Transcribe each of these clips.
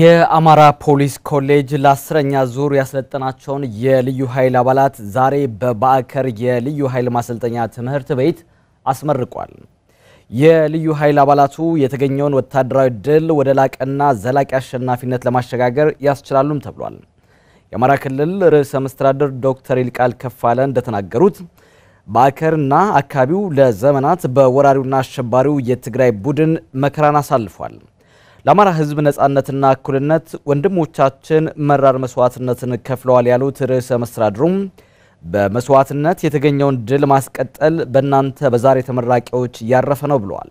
የአማራ ፖሊስ ኮሌጅ ለአስረኛ ዙር ያሰለጠናቸውን የልዩ ኃይል አባላት ዛሬ በባዕከር የልዩ ኃይል ማሰልጠኛ ትምህርት ቤት አስመርቋል። የልዩ ኃይል አባላቱ የተገኘውን ወታደራዊ ድል ወደ ላቀና ዘላቂ አሸናፊነት ለማሸጋገር ያስችላሉም ተብሏል። የአማራ ክልል ርዕሰ መስተዳድር ዶክተር ይልቃል ከፋለ እንደተናገሩት ባዕከርና አካባቢው ለዘመናት በወራሪውና አሸባሪው የትግራይ ቡድን መከራን አሳልፏል። ለአማራ ህዝብ ነጻነትና እኩልነት ወንድሞቻችን መራር መስዋዕትነትን ከፍለዋል ያሉት ርዕሰ መስተዳድሩም በመስዋዕትነት የተገኘውን ድል ማስቀጠል በእናንተ በዛሬ ተመራቂዎች እያረፈ ነው ብለዋል።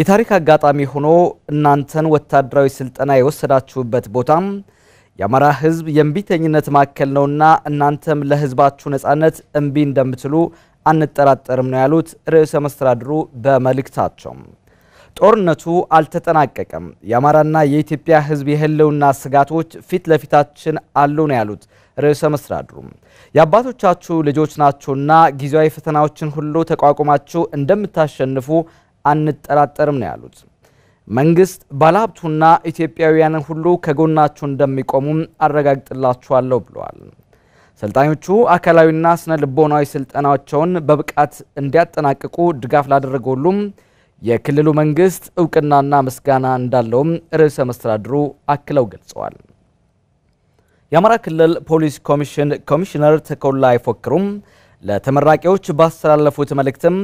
የታሪክ አጋጣሚ ሆኖ እናንተን ወታደራዊ ስልጠና የወሰዳችሁበት ቦታም የአማራ ህዝብ የእምቢተኝነት ማዕከል ነውና እናንተም ለህዝባችሁ ነጻነት እምቢ እንደምትሉ አንጠራጠርም ነው ያሉት ርዕሰ መስተዳድሩ በመልእክታቸው ጦርነቱ አልተጠናቀቀም። የአማራና የኢትዮጵያ ሕዝብ የህልውና ስጋቶች ፊት ለፊታችን አሉ ነው ያሉት ርዕሰ መስተዳድሩም። የአባቶቻችሁ ልጆች ናችሁና ጊዜያዊ ፈተናዎችን ሁሉ ተቋቁማችሁ እንደምታሸንፉ አንጠራጠርም ነው ያሉት። መንግስት ባለሀብቱና ኢትዮጵያውያንን ሁሉ ከጎናችሁ እንደሚቆሙም አረጋግጥላችኋለሁ ብለዋል። ሰልጣኞቹ አካላዊና ስነ ልቦናዊ ስልጠናቸውን በብቃት እንዲያጠናቅቁ ድጋፍ ላደረገ ሁሉም የክልሉ መንግስት እውቅናና ምስጋና እንዳለውም ርዕሰ መስተዳድሩ አክለው ገልጸዋል። የአማራ ክልል ፖሊስ ኮሚሽን ኮሚሽነር ተኮላ አይፎክሩም ለተመራቂዎች ባስተላለፉት መልእክትም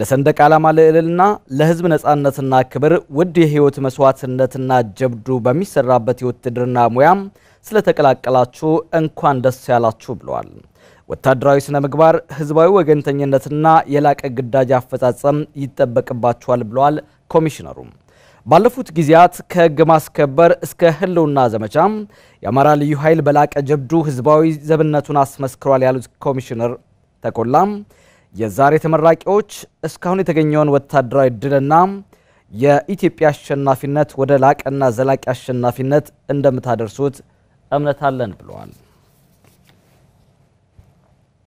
ለሰንደቅ ዓላማ ልዕልና፣ ለህዝብ ነፃነትና ክብር ውድ የህይወት መስዋዕትነትና ጀብዱ በሚሰራበት የውትድርና ሙያም ስለተቀላቀላችሁ እንኳን ደስ ያላችሁ ብለዋል። ወታደራዊ ስነ ምግባር፣ ህዝባዊ ወገንተኝነትና የላቀ ግዳጅ አፈጻጸም ይጠበቅባችኋል ብለዋል ኮሚሽነሩ። ባለፉት ጊዜያት ከህግ ማስከበር እስከ ህልውና ዘመቻ የአማራ ልዩ ኃይል በላቀ ጀብዱ ህዝባዊ ዘብነቱን አስመስክሯል ያሉት ኮሚሽነር ተቆላም። የዛሬ ተመራቂዎች እስካሁን የተገኘውን ወታደራዊ ድልና የኢትዮጵያ አሸናፊነት ወደ ላቀና ዘላቂ አሸናፊነት እንደምታደርሱት እምነት አለን ብለዋል።